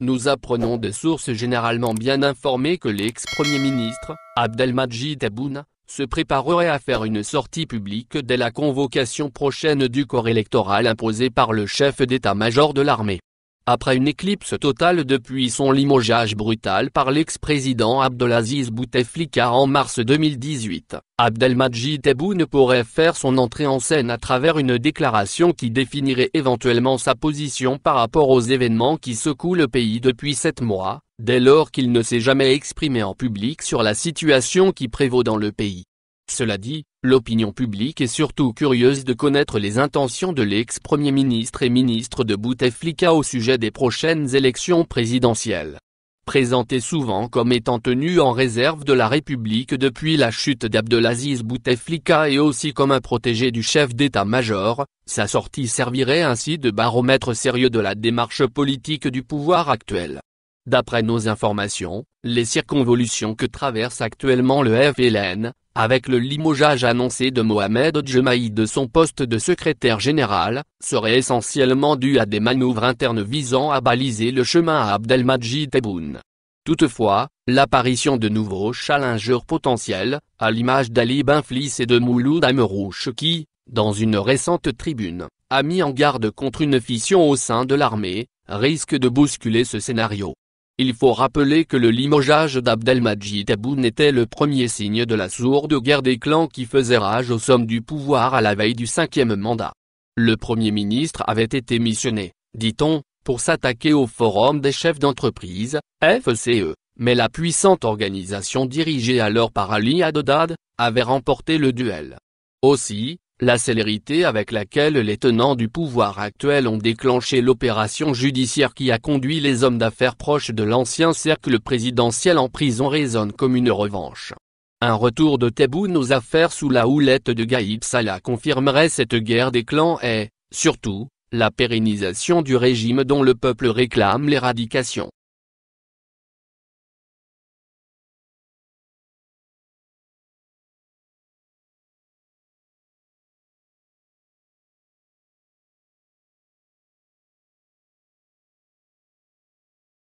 nous apprenons de sources généralement bien informées que l'ex-premier ministre, Abdelmajid Abouna, se préparerait à faire une sortie publique dès la convocation prochaine du corps électoral imposé par le chef d'état-major de l'armée. Après une éclipse totale depuis son limogeage brutal par l'ex-président Abdelaziz Bouteflika en mars 2018, Abdelmadjid Tebboune pourrait faire son entrée en scène à travers une déclaration qui définirait éventuellement sa position par rapport aux événements qui secouent le pays depuis sept mois, dès lors qu'il ne s'est jamais exprimé en public sur la situation qui prévaut dans le pays. Cela dit, l'opinion publique est surtout curieuse de connaître les intentions de l'ex-premier ministre et ministre de Bouteflika au sujet des prochaines élections présidentielles. Présenté souvent comme étant tenu en réserve de la République depuis la chute d'Abdelaziz Bouteflika et aussi comme un protégé du chef d'état-major, sa sortie servirait ainsi de baromètre sérieux de la démarche politique du pouvoir actuel. D'après nos informations, les circonvolutions que traverse actuellement le FLN, avec le limogeage annoncé de Mohamed Djemaï de son poste de secrétaire général, seraient essentiellement dues à des manœuvres internes visant à baliser le chemin à Abdelmajid Tebboune. Toutefois, l'apparition de nouveaux challengeurs potentiels, à l'image d'Ali Benflis et de Mouloud Amerouche qui, dans une récente tribune, a mis en garde contre une fission au sein de l'armée, risque de bousculer ce scénario. Il faut rappeler que le limogeage d'Abdelmajid Aboun était le premier signe de la sourde guerre des clans qui faisait rage au sommet du pouvoir à la veille du cinquième mandat. Le Premier ministre avait été missionné, dit-on, pour s'attaquer au Forum des chefs d'entreprise, FCE, mais la puissante organisation dirigée alors par Ali Haddad, avait remporté le duel. Aussi, la célérité avec laquelle les tenants du pouvoir actuel ont déclenché l'opération judiciaire qui a conduit les hommes d'affaires proches de l'ancien cercle présidentiel en prison résonne comme une revanche. Un retour de Tebboune aux affaires sous la houlette de Gaïb Salah confirmerait cette guerre des clans et, surtout, la pérennisation du régime dont le peuple réclame l'éradication.